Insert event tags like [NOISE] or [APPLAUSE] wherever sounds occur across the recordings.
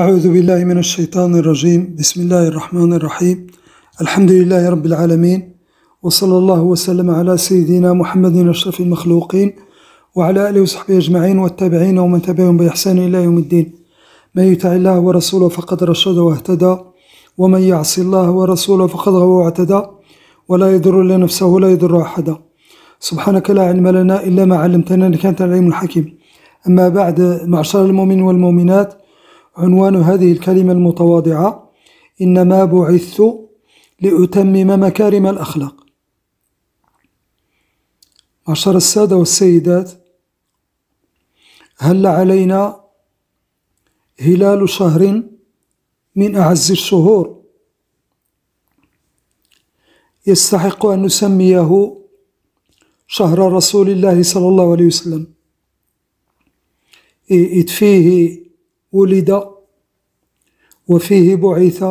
أعوذ بالله من الشيطان الرجيم بسم الله الرحمن الرحيم الحمد لله رب العالمين وصلى الله وسلم على سيدنا محمد أشرف المخلوقين وعلى آله وصحبه أجمعين والتابعين ومن تبعهم بإحسان إلى يوم الدين من يطع الله ورسوله فقد رشد واهتدى ومن يعص الله ورسوله فقد غوى واعتدى ولا يضر لنفسه ولا يضر أحدا سبحانك لا علم لنا إلا ما علمتنا إنك أنت العليم الحكيم أما بعد معشر المؤمنين والمؤمنات عنوان هذه الكلمة المتواضعة إنما بعثت لأتمم مكارم الأخلاق معشر السادة والسيدات هل علينا هلال شهر من أعز الشهور يستحق أن نسميه شهر رسول الله صلى الله عليه وسلم إيه، إذ فيه ولد وفيه بعث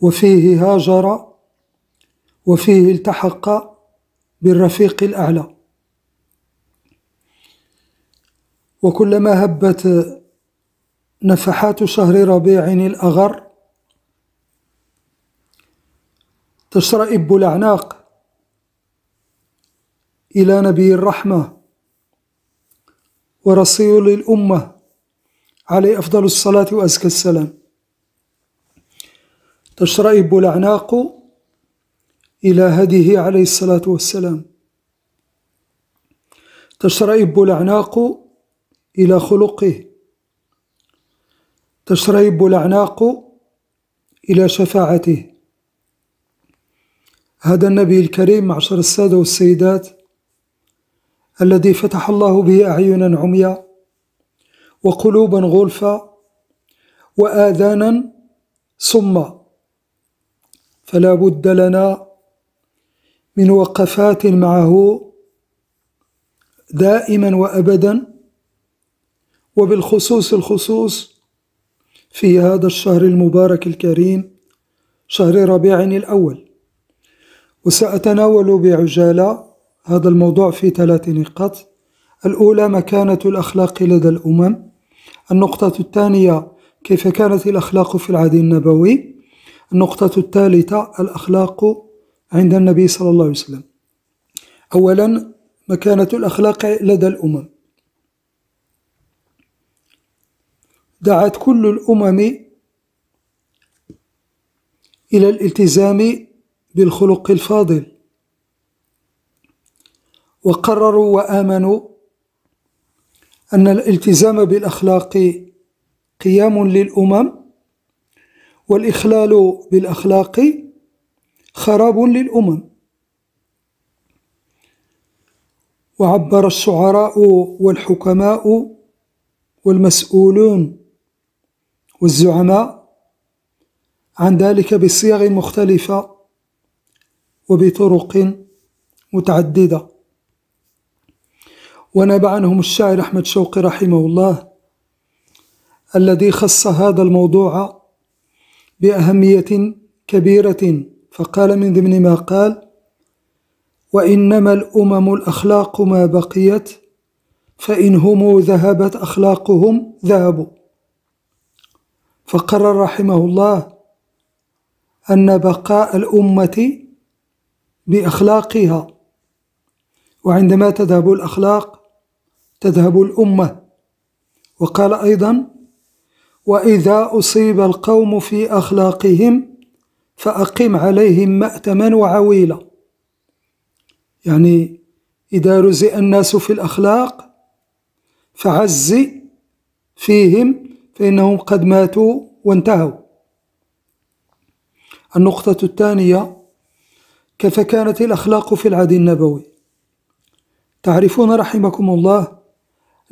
وفيه هاجر وفيه التحق بالرفيق الأعلى وكلما هبت نفحات شهر ربيع الأغر تشرئب الأعناق إلى نبي الرحمة ورسول الأمة عليه أفضل الصلاة وأزكى السلام تشرئب الأعناق إلى هديه عليه الصلاة والسلام تشرئب الأعناق إلى خلقه تشرئب الأعناق إلى شفاعته هذا النبي الكريم معشر السادة والسيدات الذي فتح الله به أعينا عمياء وقلوبا غلفا وآذانا صما فلا بد لنا من وقفات معه دائما وأبدا وبالخصوص الخصوص في هذا الشهر المبارك الكريم شهر ربيع الأول وسأتناول بعجالة هذا الموضوع في ثلاث نقاط الأولى مكانة الأخلاق لدى الأمم النقطة الثانية كيف كانت الأخلاق في العهد النبوي النقطة الثالثة الأخلاق عند النبي صلى الله عليه وسلم أولا مكانة الأخلاق لدى الأمم دعت كل الأمم إلى الالتزام بالخلق الفاضل وقرروا وآمنوا أن الالتزام بالأخلاق قيام للأمم والإخلال بالأخلاق خراب للأمم وعبر الشعراء والحكماء والمسؤولون والزعماء عن ذلك بصيغ مختلفة وبطرق متعددة وناب عنهم الشاعر أحمد شوقي رحمه الله الذي خص هذا الموضوع بأهمية كبيرة فقال من ضمن ما قال وإنما الأمم الأخلاق ما بقيت فإن هم ذهبت أخلاقهم ذهبوا فقرر رحمه الله أن بقاء الأمة بأخلاقها وعندما تذهب الأخلاق تذهب الأمة وقال أيضا وإذا أصيب القوم في أخلاقهم فأقم عليهم مأتما وعويلا يعني إذا رزئ الناس في الأخلاق فعز فيهم فإنهم قد ماتوا وانتهوا النقطة الثانية كيف كانت الأخلاق في العهد النبوي تعرفون رحمكم الله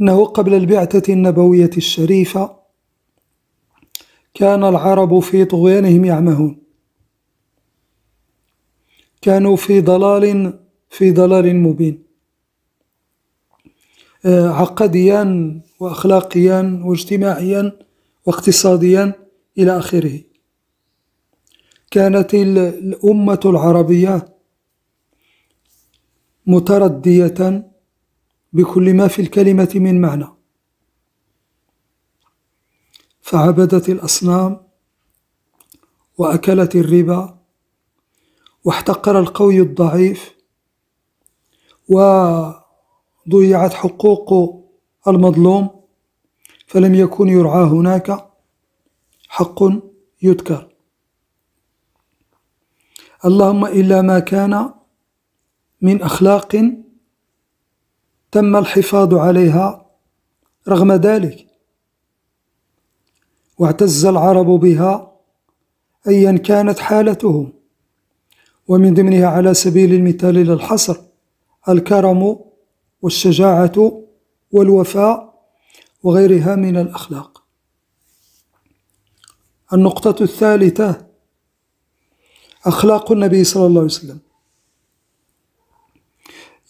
أنه قبل البعثة النبوية الشريفة كان العرب في طغيانهم يعمهون كانوا في ضلال في ضلال مبين آه، عقديا وأخلاقيا واجتماعيا واقتصاديا إلى آخره كانت الأمة العربية متردية بكل ما في الكلمة من معنى فعبدت الأصنام وأكلت الربا واحتقر القوي الضعيف وضيعت حقوق المظلوم فلم يكن يرعى هناك حق يذكر اللهم إلا ما كان من أخلاق تم الحفاظ عليها رغم ذلك واعتز العرب بها ايا كانت حالتهم ومن ضمنها على سبيل المثال للحصر الكرم والشجاعه والوفاء وغيرها من الاخلاق النقطه الثالثه اخلاق النبي صلى الله عليه وسلم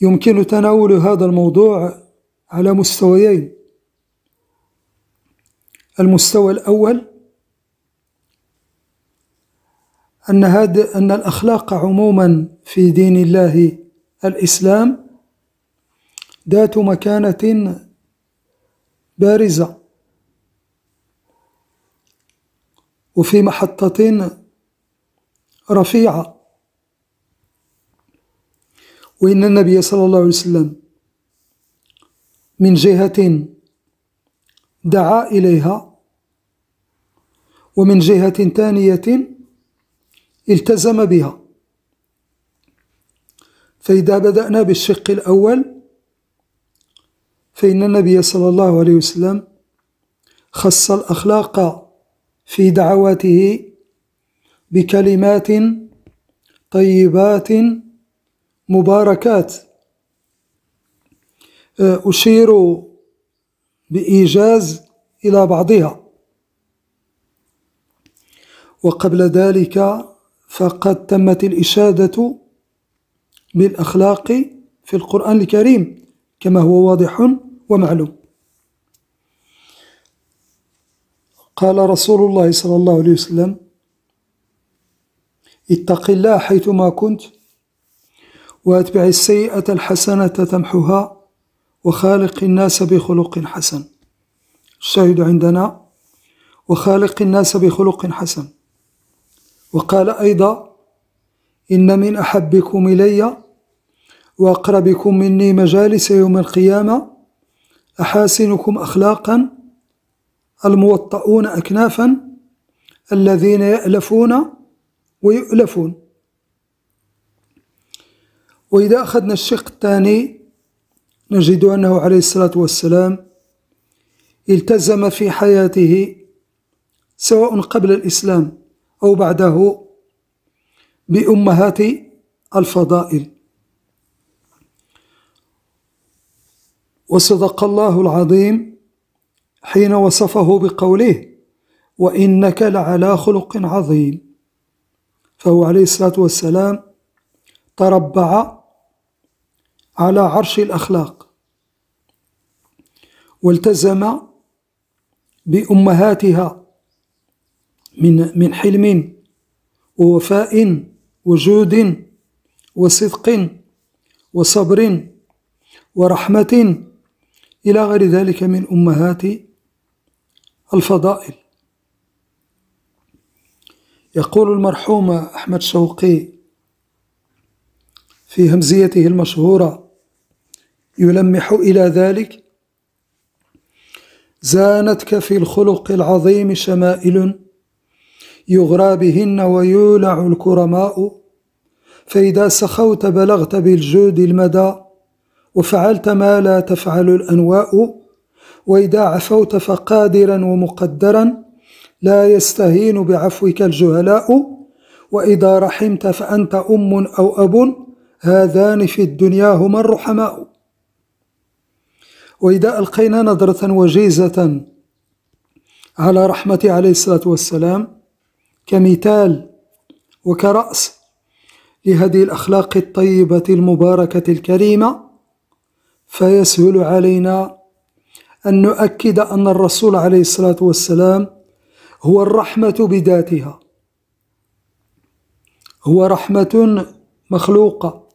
يمكن تناول هذا الموضوع على مستويين المستوى الأول أن أن الأخلاق عموما في دين الله الإسلام ذات مكانة بارزة وفي محطة رفيعة وإن النبي صلى الله عليه وسلم من جهة دعا إليها ومن جهة ثانية التزم بها فإذا بدأنا بالشق الأول فإن النبي صلى الله عليه وسلم خص الأخلاق في دعواته بكلمات طيبات مباركات أه، أشير بإيجاز إلى بعضها وقبل ذلك فقد تمت الإشادة بالأخلاق في القرآن الكريم كما هو واضح ومعلوم قال رسول الله صلى الله عليه وسلم اتق الله حيثما كنت وأتبع السيئة الحسنة تمحها وخالق الناس بخلق حسن الشاهد عندنا وخالق الناس بخلق حسن وقال أيضا إن من أحبكم إلي وأقربكم مني مجالس يوم القيامة أحاسنكم أخلاقا الموطؤون أكنافا الذين يألفون ويؤلفون وإذا أخذنا الشق الثاني نجد أنه عليه الصلاة والسلام التزم في حياته سواء قبل الإسلام أو بعده بأمهات الفضائل وصدق الله العظيم حين وصفه بقوله وإنك لعلى خلق عظيم فهو عليه الصلاة والسلام تربع على عرش الأخلاق والتزم بأمهاتها من من حلم ووفاء وجود وصدق وصبر ورحمة إلى غير ذلك من أمهات الفضائل يقول المرحوم أحمد شوقي في همزيته المشهورة يلمح إلى ذلك زانتك في الخلق العظيم شمائل يغرى بهن ويولع الكرماء فإذا سخوت بلغت بالجود المدى وفعلت ما لا تفعل الأنواء وإذا عفوت فقادرا ومقدرا لا يستهين بعفوك الجهلاء وإذا رحمت فأنت أم أو أب هذان في الدنيا هما الرحماء وإذا ألقينا نظرة وجيزة على رحمة عليه الصلاة والسلام كمثال وكرأس لهذه الأخلاق الطيبة المباركة الكريمة فيسهل علينا أن نؤكد أن الرسول عليه الصلاة والسلام هو الرحمة بذاتها هو رحمة مخلوقة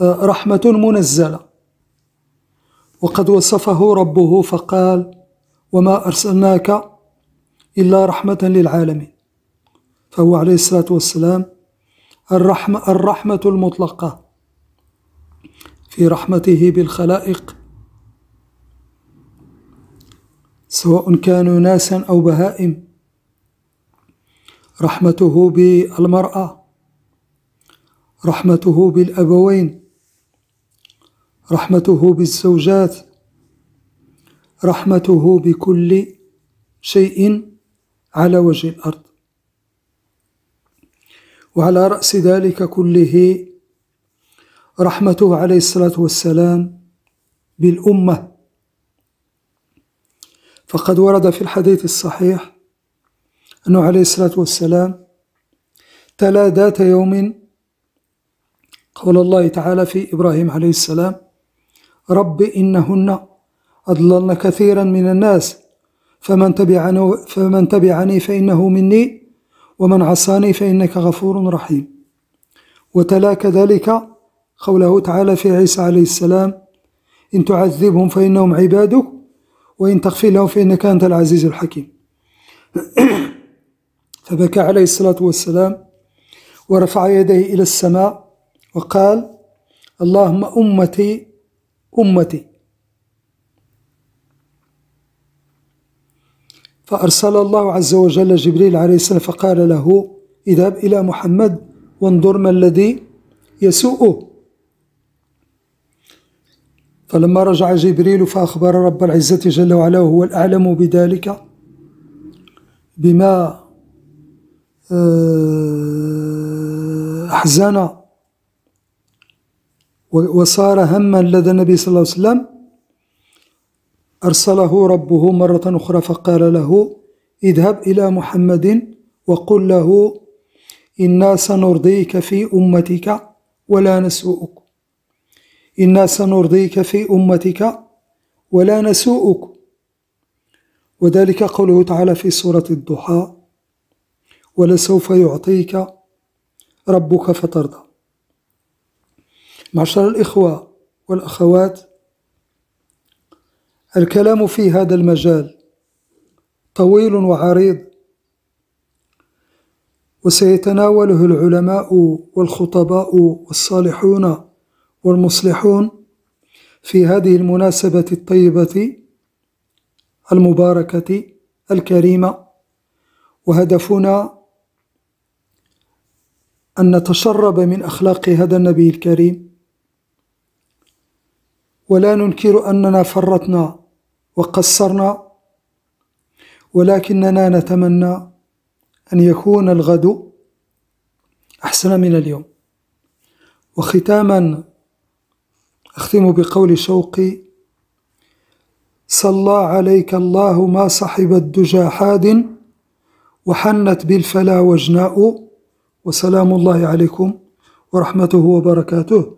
آه، رحمة منزلة وقد وصفه ربه فقال وما أرسلناك إلا رحمة للعالمين فهو عليه الصلاة والسلام الرحمة, الرحمة المطلقة في رحمته بالخلائق سواء كانوا ناسا أو بهائم رحمته بالمرأة رحمته بالأبوين رحمته بالزوجات رحمته بكل شيء على وجه الارض وعلى راس ذلك كله رحمته عليه الصلاه والسلام بالامه فقد ورد في الحديث الصحيح انه عليه الصلاه والسلام تلا ذات يوم قول الله تعالى في ابراهيم عليه السلام رب إنهن أضللن كثيرا من الناس فمن تبعني, فمن تبعني فإنه مني ومن عصاني فإنك غفور رحيم وتلا كذلك قوله تعالى في عيسى عليه السلام إن تعذبهم فإنهم عبادك وإن تغفر لهم فإنك أنت العزيز الحكيم [COUGHS] فبكى عليه الصلاة والسلام ورفع يديه إلى السماء وقال اللهم أمتي أمتي فأرسل الله عز وجل جبريل عليه السلام فقال له اذهب إلى محمد وانظر ما الذي يسوءه فلما رجع جبريل فأخبر رب العزة جل وعلا وهو الأعلم بذلك بما آه، أحزن وصار هما لدى النبي صلى الله عليه وسلم أرسله ربه مرة أخرى فقال له اذهب إلى محمد وقل له إنا سنرضيك في أمتك ولا نسوءك إنا سنرضيك في أمتك ولا نسوءك وذلك قوله تعالى في سورة الضحى ولسوف يعطيك ربك فترضى معشر الإخوة والأخوات الكلام في هذا المجال طويل وعريض وسيتناوله العلماء والخطباء والصالحون والمصلحون في هذه المناسبة الطيبة المباركة الكريمة وهدفنا أن نتشرب من أخلاق هذا النبي الكريم ولا ننكر أننا فرطنا وقصرنا ولكننا نتمنى أن يكون الغد أحسن من اليوم وختاما أختم بقول شوقي صلى عليك الله ما صحب الدجى حاد وحنت بالفلا وجناء وسلام الله عليكم ورحمته وبركاته